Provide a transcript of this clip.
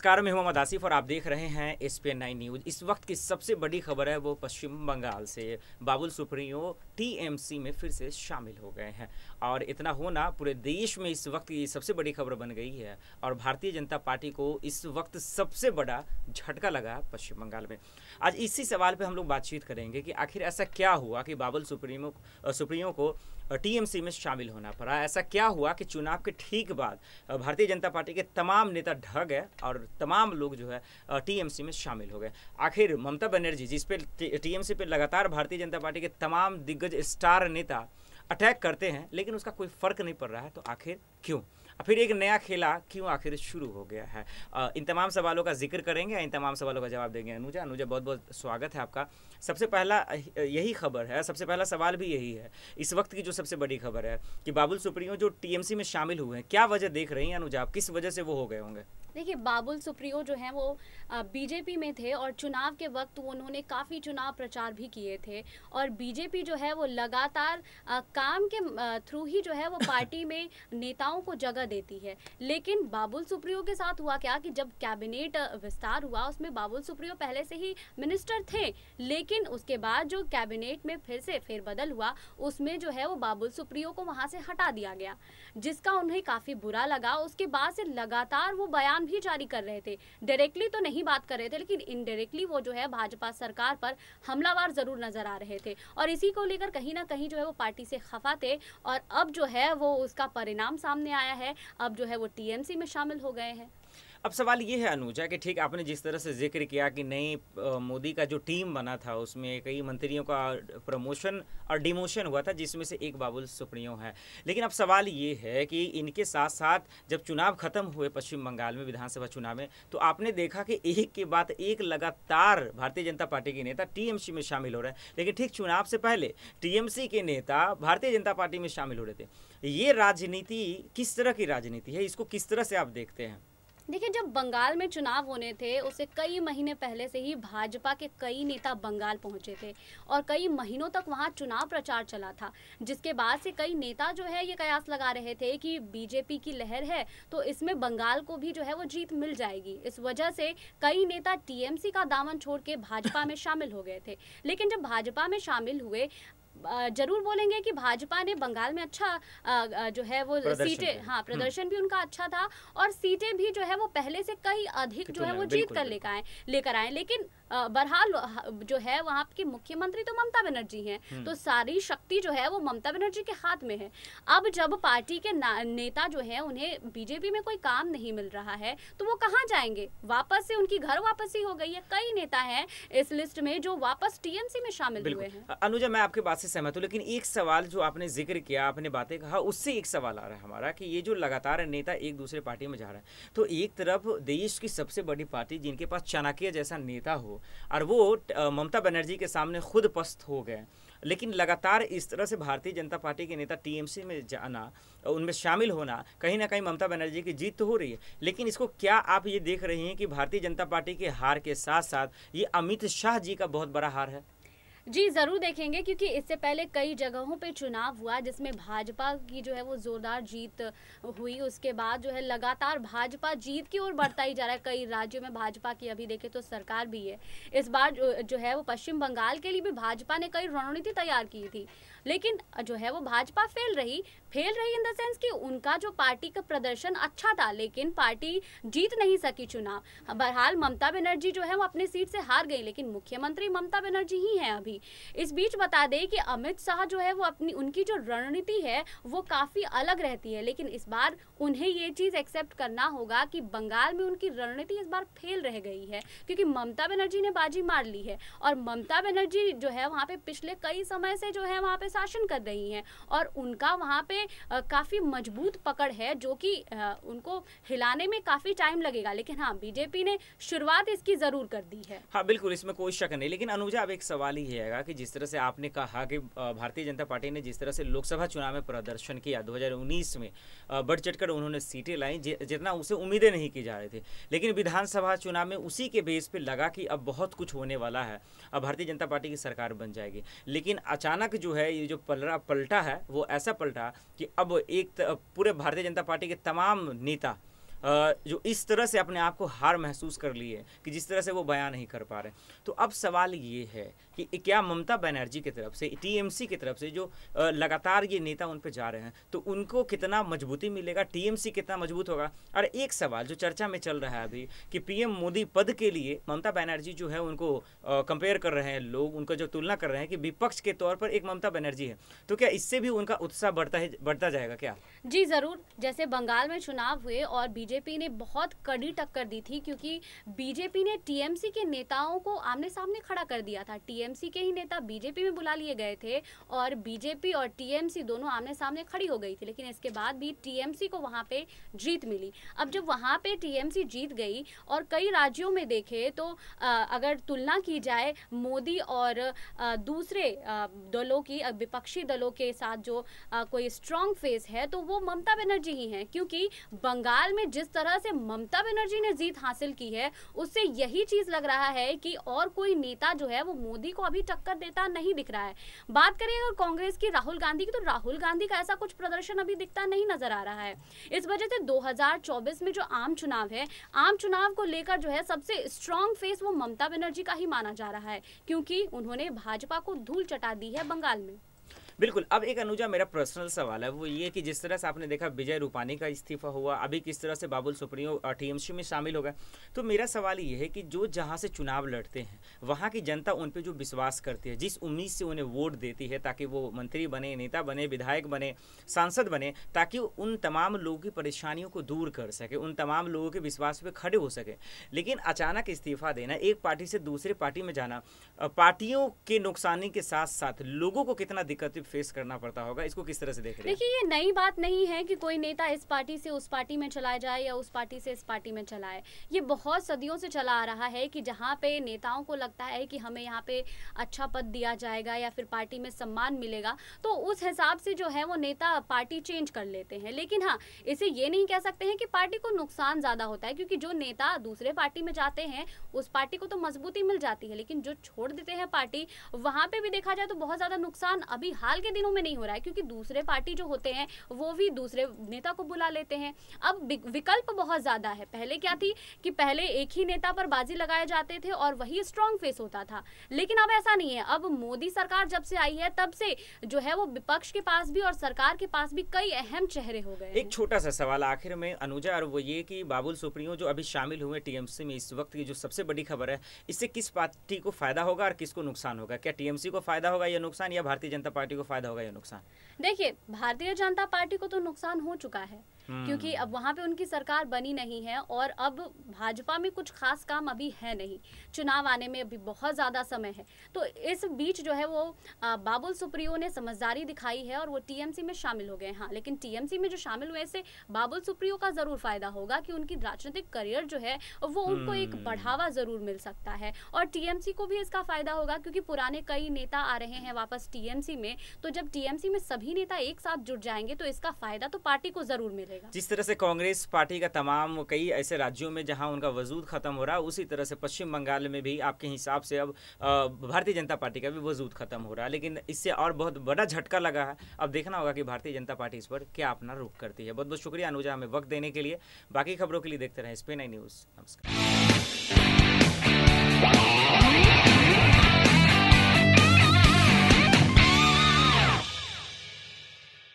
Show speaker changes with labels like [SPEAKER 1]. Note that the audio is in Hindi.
[SPEAKER 1] नमस्कार मैं मोहम्मद आसिफ और आप देख रहे हैं एस पी नाइन न्यूज इस वक्त की सबसे बड़ी खबर है वो पश्चिम बंगाल से बाबुल सुप्रियो टीएमसी में फिर से शामिल हो गए हैं और इतना होना पूरे देश में इस वक्त की सबसे बड़ी खबर बन गई है और भारतीय जनता पार्टी को इस वक्त सबसे बड़ा झटका लगा पश्चिम बंगाल में आज इसी सवाल पर हम लोग बातचीत करेंगे कि आखिर ऐसा क्या हुआ कि बाबुल सुप्रीमो सुप्रियो को टीएमसी में शामिल होना पड़ा ऐसा क्या हुआ कि चुनाव के ठीक बाद भारतीय जनता पार्टी के तमाम नेता ढह गए और तमाम लोग जो है टीएमसी में शामिल हो गए आखिर ममता बनर्जी जिस पर टीएमसी पे लगातार भारतीय जनता पार्टी के तमाम दिग्गज स्टार नेता अटैक करते हैं लेकिन उसका कोई फर्क नहीं पड़ रहा है तो आखिर क्यों फिर एक नया खेला क्यों आखिर शुरू हो गया है इन तमाम सवालों का जिक्र करेंगे इन तमाम सवालों का जवाब देंगे अनुजा अनुजा बहुत बहुत स्वागत है आपका सबसे पहला यही खबर है सबसे पहला सवाल भी यही है इस वक्त की जो सबसे बड़ी खबर है कि बाबुल सुप्रियो जो टीएमसी में शामिल हुए हैं क्या वजह देख रही हैं अनुजा आप किस वजह से वो हो गए होंगे
[SPEAKER 2] देखिए बाबुल सुप्रियो जो हैं वो बीजेपी में थे और चुनाव के वक्त उन्होंने काफ़ी चुनाव प्रचार भी किए थे और बीजेपी जो है वो लगातार काम के थ्रू ही जो है वो पार्टी में नेताओं को जगह देती है लेकिन बाबुल सुप्रियो के साथ हुआ क्या कि जब कैबिनेट विस्तार हुआ उसमें बाबुल सुप्रियो पहले से ही मिनिस्टर थे लेकिन उसके बाद जो कैबिनेट में फिर से फेरबदल हुआ उसमें जो है वो बाबुल सुप्रियो को वहाँ से हटा दिया गया जिसका उन्हें काफ़ी बुरा लगा उसके बाद से लगातार वो बयान भी जारी कर रहे थे डायरेक्टली तो नहीं बात कर रहे थे लेकिन इनडायरेक्टली वो जो है भाजपा सरकार पर हमलावार ज़रूर नज़र आ रहे थे और इसी को लेकर कहीं ना कहीं जो है वो पार्टी से खफा थे और अब जो है वो उसका परिणाम सामने आया है अब जो है वो टीएमसी में शामिल हो गए हैं
[SPEAKER 1] अब सवाल ये है अनुजा कि ठीक आपने जिस तरह से जिक्र किया कि नई मोदी का जो टीम बना था उसमें कई मंत्रियों का प्रमोशन और डिमोशन हुआ था जिसमें से एक बाबुल सुप्रियो है लेकिन अब सवाल ये है कि इनके साथ साथ जब चुनाव खत्म हुए पश्चिम बंगाल में विधानसभा चुनाव में तो आपने देखा कि एक के बाद एक लगातार भारतीय जनता पार्टी के नेता टीएमसी में शामिल हो रहे हैं लेकिन ठीक चुनाव से पहले टीएमसी के नेता भारतीय जनता पार्टी में शामिल हो रहे थे ये राजनीति किस तरह की राजनीति है इसको किस तरह से आप देखते हैं
[SPEAKER 2] देखिए जब बंगाल में चुनाव होने थे उससे कई महीने पहले से ही भाजपा के कई नेता बंगाल पहुंचे थे और कई महीनों तक वहां चुनाव प्रचार चला था जिसके बाद से कई नेता जो है ये कयास लगा रहे थे कि बीजेपी की लहर है तो इसमें बंगाल को भी जो है वो जीत मिल जाएगी इस वजह से कई नेता टीएमसी का दामन छोड़ के भाजपा में शामिल हो गए थे लेकिन जब भाजपा में शामिल हुए जरूर बोलेंगे कि भाजपा ने बंगाल में अच्छा जो है वो सीटें हाँ हम्म। प्रदर्शन भी उनका अच्छा था और सीटें भी जो है वो पहले से कई अधिक जो है वो जीत कर लेकर आए लेकर आए लेकिन बहरहाल जो है वहाँ की मुख्यमंत्री तो ममता बनर्जी हैं हम्म। तो सारी शक्ति जो है वो ममता बनर्जी के हाथ में है अब जब पार्टी के नेता जो है उन्हें बीजेपी में कोई काम नहीं मिल रहा है तो वो कहाँ जाएंगे वापस से उनकी घर वापसी हो गई है कई नेता हैं इस लिस्ट में जो वापस टीएमसी में शामिल हुए हैं
[SPEAKER 1] अनुजा मैं आपके बात से सहमत हूँ लेकिन एक सवाल जो आपने जिक्र किया आपने बातें कहा उससे एक सवाल आ रहा है हमारा कि ये जो लगातार नेता एक दूसरे पार्टी में जा रहा है तो एक तरफ देश की सबसे बड़ी पार्टी जिनके पास चाणक्य जैसा नेता हो और वो ममता बनर्जी के सामने खुद पस्त हो गए लेकिन लगातार इस तरह से भारतीय जनता पार्टी के नेता टीएमसी में जाना उनमें शामिल होना कहीं ना कहीं ममता बनर्जी की जीत तो हो रही है लेकिन इसको क्या आप ये देख रही हैं कि भारतीय जनता पार्टी के हार के साथ साथ ये अमित शाह जी का बहुत बड़ा हार है
[SPEAKER 2] जी ज़रूर देखेंगे क्योंकि इससे पहले कई जगहों पे चुनाव हुआ जिसमें भाजपा की जो है वो ज़ोरदार जीत हुई उसके बाद जो है लगातार भाजपा जीत की ओर बढ़ता ही जा रहा है कई राज्यों में भाजपा की अभी देखें तो सरकार भी है इस बार जो है वो पश्चिम बंगाल के लिए भी भाजपा ने कई रणनीति तैयार की थी लेकिन जो है वो भाजपा फेल रही फेल रही इन द सेंस कि उनका जो पार्टी का प्रदर्शन अच्छा था लेकिन पार्टी जीत नहीं सकी चुनाव बहरहाल ममता बनर्जी जो है वो अपनी सीट से हार गई लेकिन मुख्यमंत्री ममता बनर्जी ही हैं अभी थी इस बीच बता दें कि अमित शाह जो है वो अपनी उनकी जो रणनीति है वो काफ़ी अलग रहती है लेकिन इस बार उन्हें ये चीज़ एक्सेप्ट करना होगा कि बंगाल में उनकी रणनीति इस बार फेल रह गई है क्योंकि ममता बनर्जी ने बाजी मार ली है और ममता बनर्जी जो है वहाँ पर पिछले कई समय से जो है वहाँ पर शासन कर रही हैं और उनका वहाँ पर काफ़ी मजबूत पकड़ है जो कि उनको हिलाने में काफ़ी टाइम लगेगा लेकिन हाँ बीजेपी ने शुरुआत इसकी ज़रूर कर दी है
[SPEAKER 1] हाँ बिल्कुल इसमें कोई शक नहीं लेकिन अनुजा अब एक सवाल ही है जाएगा कि जिस तरह से आपने कहा कि भारतीय जनता पार्टी ने जिस तरह से लोकसभा चुनाव में प्रदर्शन किया 2019 में बढ़ चढ़कर उन्होंने सीटें लाई जितना उसे उम्मीदें नहीं की जा रही थी लेकिन विधानसभा चुनाव में उसी के बेस पर लगा कि अब बहुत कुछ होने वाला है अब भारतीय जनता पार्टी की सरकार बन जाएगी लेकिन अचानक जो है ये जो पलरा पलटा है वो ऐसा पलटा कि अब एक पूरे भारतीय जनता पार्टी के तमाम नेता जो इस तरह से अपने आप को हार महसूस कर लिए कि जिस तरह से वो बयान नहीं कर पा रहे तो अब सवाल ये है कि क्या ममता बनर्जी की तरफ से टीएमसी की तरफ से जो लगातार ये नेता उन पर जा रहे हैं तो उनको कितना मजबूती मिलेगा टीएमसी कितना मजबूत होगा और एक सवाल जो चर्चा में चल रहा है अभी कि पीएम मोदी पद के लिए ममता बनर्जी जो है उनको कंपेयर कर रहे हैं लोग उनका जो तुलना कर रहे हैं कि विपक्ष के तौर पर एक ममता बनर्जी है तो क्या इससे भी उनका उत्साह बढ़ता है बढ़ता जाएगा क्या
[SPEAKER 2] जी ज़रूर जैसे बंगाल में चुनाव हुए और बीजेपी ने बहुत कड़ी टक्कर दी थी क्योंकि बीजेपी ने टीएमसी के नेताओं को आमने सामने खड़ा कर दिया था टीएम टीएमसी के ही नेता बीजेपी में बुला लिए गए थे और बीजेपी और टीएमसी दोनों आमने सामने खड़ी हो गई थी लेकिन इसके बाद भी टीएमसी को वहाँ पे जीत मिली अब जब वहाँ पे टीएमसी जीत गई और कई राज्यों में देखे तो अगर तुलना की जाए मोदी और दूसरे दलों की विपक्षी दलों के साथ जो कोई स्ट्रांग फेस है तो वो ममता बनर्जी ही हैं क्योंकि बंगाल में जिस तरह से ममता बनर्जी ने जीत हासिल की है उससे यही चीज़ लग रहा है कि और कोई नेता जो है वो मोदी को को अभी टक्कर देता नहीं दिख रहा है बात करें अगर कांग्रेस की राहुल गांधी की तो राहुल गांधी का ऐसा कुछ प्रदर्शन अभी दिखता नहीं नजर आ रहा है इस वजह से दो में जो आम चुनाव है आम चुनाव को लेकर जो है सबसे स्ट्रांग फेस वो ममता बनर्जी का ही माना जा रहा है क्योंकि उन्होंने भाजपा को धूल चटा दी है बंगाल में
[SPEAKER 1] बिल्कुल अब एक अनुजा मेरा पर्सनल सवाल है वो ये कि जिस तरह से आपने देखा विजय रूपानी का इस्तीफा हुआ अभी किस तरह से बाबुल सुप्रियो टीएमसी में शामिल हो गए तो मेरा सवाल ये है कि जो जहाँ से चुनाव लड़ते हैं वहाँ की जनता उन पर जो विश्वास करती है जिस उम्मीद से उन्हें वोट देती है ताकि वो मंत्री बने नेता बने विधायक बने सांसद बने ताकि उन तमाम लोगों की परेशानियों को दूर कर सके उन तमाम लोगों के विश्वास पर खड़े हो सके लेकिन अचानक इस्तीफा देना एक पार्टी से दूसरे पार्टी में जाना पार्टियों के नुकसानी के साथ साथ लोगों को कितना दिक्कत फेस करना पड़ता होगा इसको किस तरह से देख रहे हैं
[SPEAKER 2] देखिए ये नई बात नहीं है कि कोई नेता इस पार्टी से उस पार्टी में चलाया जाए या उस पार्टी से इस पार्टी में चलाए ये बहुत सदियों से चला आ रहा है कि जहाँ पे नेताओं को लगता है कि हमें यहाँ पे अच्छा पद दिया जाएगा या फिर पार्टी में सम्मान मिलेगा तो उस हिसाब से जो है वो नेता पार्टी चेंज कर लेते हैं लेकिन हाँ इसे ये नहीं कह सकते हैं कि पार्टी को नुकसान ज़्यादा होता है क्योंकि जो नेता दूसरे पार्टी में जाते हैं उस पार्टी को तो मजबूती मिल जाती है लेकिन जो छोड़ देते हैं पार्टी वहाँ पर भी देखा जाए तो बहुत ज़्यादा नुकसान अभी हाल हाल के दिनों में नहीं हो रहा है क्योंकि दूसरे पार्टी जो होते हैं वो भी दूसरे नेता को बुला लेते हैं अब विकल्प बहुत ज़्यादा है पहले क्या थी कि पहले एक ही नेता पर बाजी लगाए जाते थे और वही स्ट्रांग फेस होता था लेकिन अब ऐसा नहीं है अब मोदी सरकार जब से आई है तब से जो है वो विपक्ष के पास भी और सरकार के पास भी कई अहम चेहरे हो गए
[SPEAKER 1] एक छोटा सा सवाल आखिर में अनुजा और वो ये कि बाबुल सुप्रियो जो अभी शामिल हुए टीएमसी में इस वक्त की जो सबसे बड़ी खबर है इससे किस पार्टी को फायदा होगा और किसको नुकसान होगा क्या टीएमसी को फायदा होगा या नुकसान या भारतीय जनता पार्टी को फायदा होगा या नुकसान
[SPEAKER 2] देखिए भारतीय जनता पार्टी को तो नुकसान हो चुका है हम्म। क्योंकि अब वहां पे उनकी सरकार बनी नहीं है और अब भाजपा में कुछ खास काम अभी है नहीं चुनाव आने में अभी बहुत ज़्यादा समय है तो इस बीच जो है वो बाबुल सुप्रियो ने समझदारी दिखाई है और वो टीएमसी में शामिल हो गए हाँ लेकिन टीएमसी में जो शामिल हुए से बाबुल सुप्रियो का ज़रूर फायदा होगा कि उनकी राजनीतिक करियर जो है वो उनको एक हम्म। बढ़ावा ज़रूर मिल सकता है और टीएमसी को भी इसका फ़ायदा होगा क्योंकि पुराने कई नेता आ रहे हैं वापस टीएमसी में तो जब टीएमसी में सभी नेता एक साथ जुट जाएंगे तो इसका फ़ायदा तो पार्टी को ज़रूर मिलेगा
[SPEAKER 1] जिस तरह से कांग्रेस पार्टी का तमाम कई ऐसे राज्यों में जहां उनका वजूद ख़त्म हो रहा है उसी तरह से पश्चिम बंगाल में भी आपके हिसाब से अब भारतीय जनता पार्टी का भी वजूद ख़त्म हो रहा है लेकिन इससे और बहुत बड़ा झटका लगा है अब देखना होगा कि भारतीय जनता पार्टी इस पर क्या अपना रुख करती है बहुत बहुत शुक्रिया अनुजा हमें वक्त देने के लिए बाकी खबरों के लिए देखते रहे स्पेन आई न्यूज़ नमस्कार